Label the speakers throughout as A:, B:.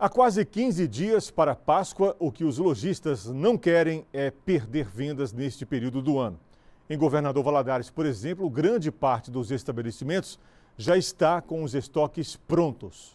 A: Há quase 15 dias para Páscoa, o que os lojistas não querem é perder vendas neste período do ano. Em Governador Valadares, por exemplo, grande parte dos estabelecimentos já está com os estoques prontos.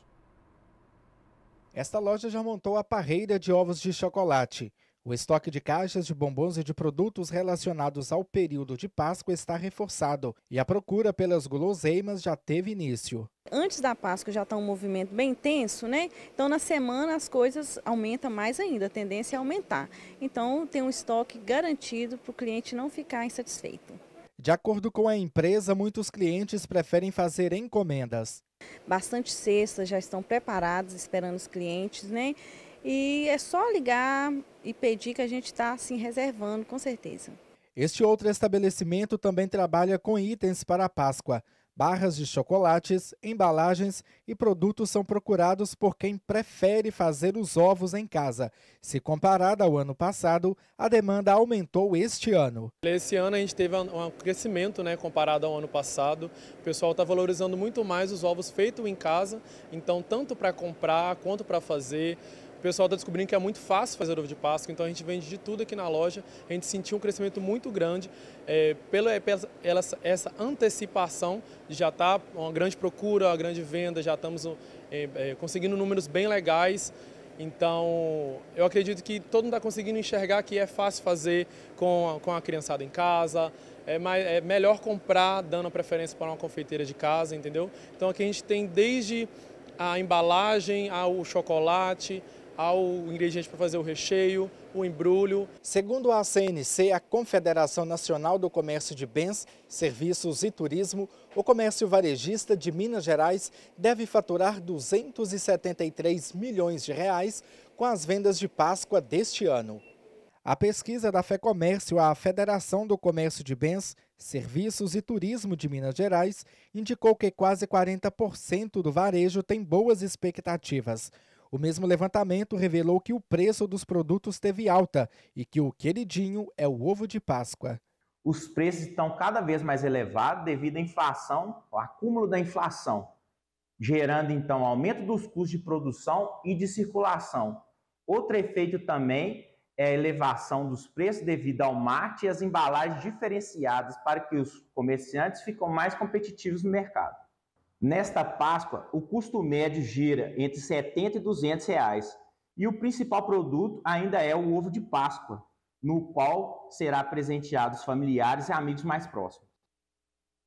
B: Esta loja já montou a parreira de ovos de chocolate. O estoque de caixas de bombons e de produtos relacionados ao período de Páscoa está reforçado e a procura pelas guloseimas já teve início.
C: Antes da Páscoa já está um movimento bem intenso, né? Então na semana as coisas aumentam mais ainda, a tendência é aumentar. Então tem um estoque garantido para o cliente não ficar insatisfeito.
B: De acordo com a empresa, muitos clientes preferem fazer encomendas.
C: Bastante cestas já estão preparadas, esperando os clientes, né? E é só ligar e pedir que a gente está assim reservando, com certeza.
B: Este outro estabelecimento também trabalha com itens para a Páscoa. Barras de chocolates, embalagens e produtos são procurados por quem prefere fazer os ovos em casa. Se comparada ao ano passado, a demanda aumentou este ano.
D: Esse ano a gente teve um crescimento né, comparado ao ano passado. O pessoal está valorizando muito mais os ovos feitos em casa, então tanto para comprar quanto para fazer pessoal está descobrindo que é muito fácil fazer ovo de Páscoa, então a gente vende de tudo aqui na loja. A gente sentiu um crescimento muito grande é, pela, pela essa antecipação de já estar tá uma grande procura, uma grande venda, já estamos é, é, conseguindo números bem legais. Então, eu acredito que todo mundo está conseguindo enxergar que é fácil fazer com a, com a criançada em casa, é, mais, é melhor comprar dando preferência para uma confeiteira de casa, entendeu? Então, aqui a gente tem desde a embalagem, ao
B: chocolate, ao ingrediente para fazer o recheio, o embrulho. Segundo a CNC, a Confederação Nacional do Comércio de Bens, Serviços e Turismo, o comércio varejista de Minas Gerais deve faturar 273 milhões de reais com as vendas de Páscoa deste ano. A pesquisa da FEComércio à Federação do Comércio de Bens, Serviços e Turismo de Minas Gerais indicou que quase 40% do varejo tem boas expectativas. O mesmo levantamento revelou que o preço dos produtos teve alta e que o queridinho
A: é o ovo de Páscoa. Os preços estão cada vez mais elevados devido à inflação, ao acúmulo da inflação, gerando então aumento dos custos de produção e de circulação. Outro efeito também é a elevação dos preços devido ao mate e às embalagens diferenciadas para que os comerciantes fiquem mais competitivos no mercado. Nesta Páscoa, o custo médio gira entre 70 e 200 reais e o principal produto ainda é o ovo de Páscoa, no qual será presenteado os familiares e amigos mais próximos.